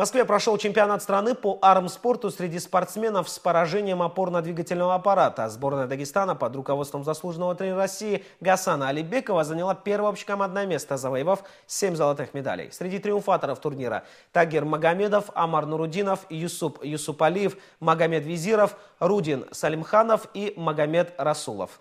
Москве прошел чемпионат страны по армспорту среди спортсменов с поражением опорно-двигательного аппарата. Сборная Дагестана под руководством заслуженного тренера России Гасана Алибекова заняла первое общекомандное место, завоевав 7 золотых медалей. Среди триумфаторов турнира Тагир Магомедов, Амар Нурудинов, Юсуп Юсупалиев, Магомед Визиров, Рудин Салимханов и Магомед Расулов.